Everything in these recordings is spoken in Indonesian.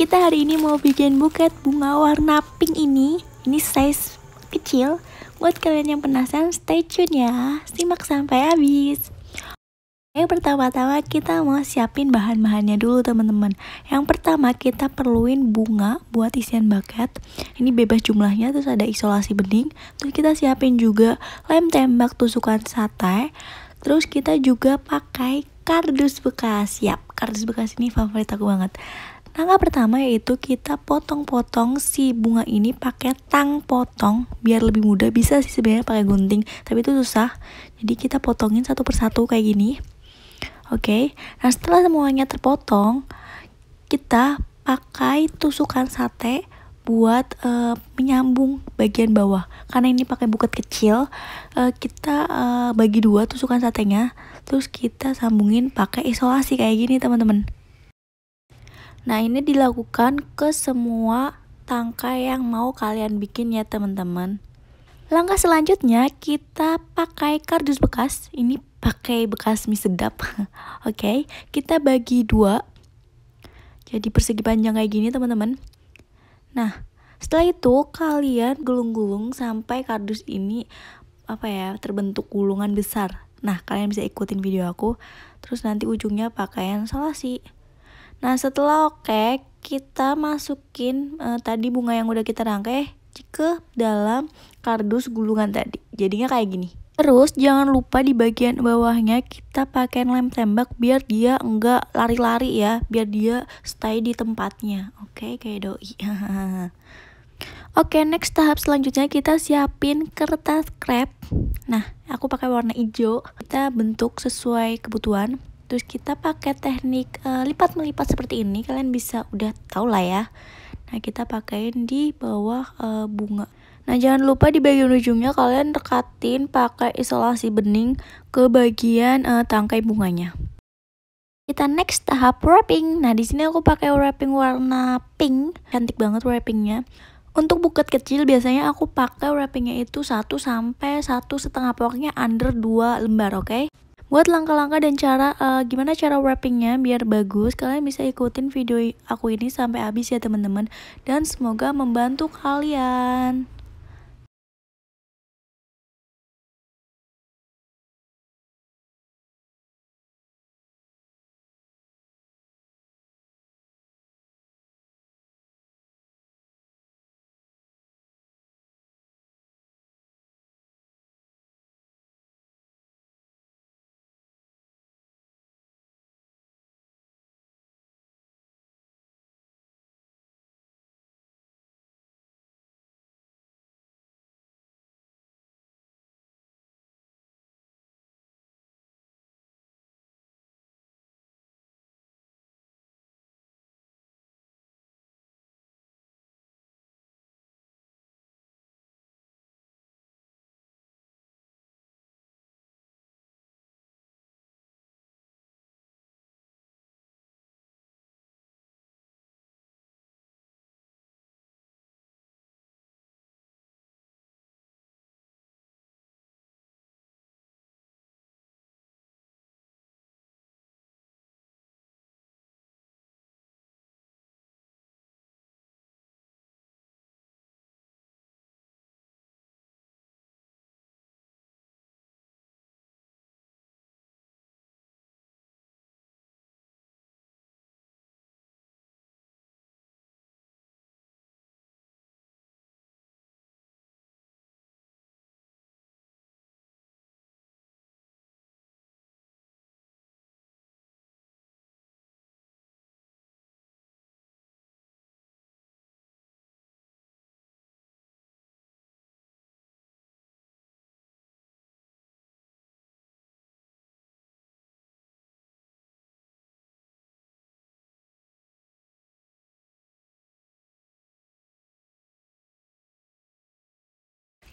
kita hari ini mau bikin buket bunga warna pink ini ini size kecil buat kalian yang penasaran stay tune ya simak sampai habis yang pertama-tama kita mau siapin bahan-bahannya dulu teman-teman yang pertama kita perluin bunga buat isian bucket ini bebas jumlahnya terus ada isolasi bening terus kita siapin juga lem tembak tusukan sate terus kita juga pakai kardus bekas siap kardus bekas ini favorit aku banget Langkah pertama yaitu kita potong-potong si bunga ini pakai tang potong biar lebih mudah. Bisa sih sebenarnya pakai gunting, tapi itu susah. Jadi kita potongin satu persatu kayak gini. Oke. Okay. Nah, setelah semuanya terpotong, kita pakai tusukan sate buat uh, menyambung bagian bawah. Karena ini pakai buket kecil, uh, kita uh, bagi dua tusukan satenya, terus kita sambungin pakai isolasi kayak gini, teman-teman. Nah, ini dilakukan ke semua tangkai yang mau kalian bikin ya, teman-teman. Langkah selanjutnya kita pakai kardus bekas. Ini pakai bekas mie sedap. Oke, okay. kita bagi dua. Jadi persegi panjang kayak gini, teman-teman. Nah, setelah itu kalian gulung-gulung sampai kardus ini apa ya, terbentuk gulungan besar. Nah, kalian bisa ikutin video aku. Terus nanti ujungnya pakaian sih. Nah, setelah oke, kita masukin uh, tadi bunga yang udah kita rangkai ke dalam kardus gulungan tadi. Jadinya kayak gini. Terus jangan lupa di bagian bawahnya kita pakai lem tembak biar dia enggak lari-lari ya, biar dia stay di tempatnya. Oke, okay, kayak doi. Oke, okay, next tahap selanjutnya kita siapin kertas krep. Nah, aku pakai warna hijau. Kita bentuk sesuai kebutuhan terus kita pakai teknik uh, eh, lipat melipat seperti ini kalian bisa udah tau lah ya nah kita pakaiin di bawah uh, bunga nah jangan lupa di bagian ujungnya kalian rekatin pakai isolasi bening ke bagian uh, tangkai bunganya kita next tahap wrapping nah di sini aku pakai wrapping warna pink cantik banget wrappingnya untuk buket kecil biasanya aku pakai wrappingnya itu 1 sampai satu setengah pokoknya under 2 lembar oke okay? buat langkah-langkah dan cara uh, gimana cara wrappingnya biar bagus kalian bisa ikutin video aku ini sampai habis ya teman-teman dan semoga membantu kalian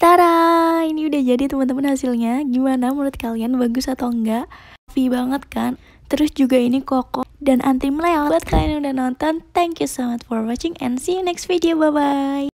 Tara, ini udah jadi teman-teman hasilnya. Gimana menurut kalian bagus atau enggak? Happy banget kan? Terus juga ini koko dan anti meleleh. Buat kalian yang udah nonton, thank you so much for watching and see you next video. Bye bye.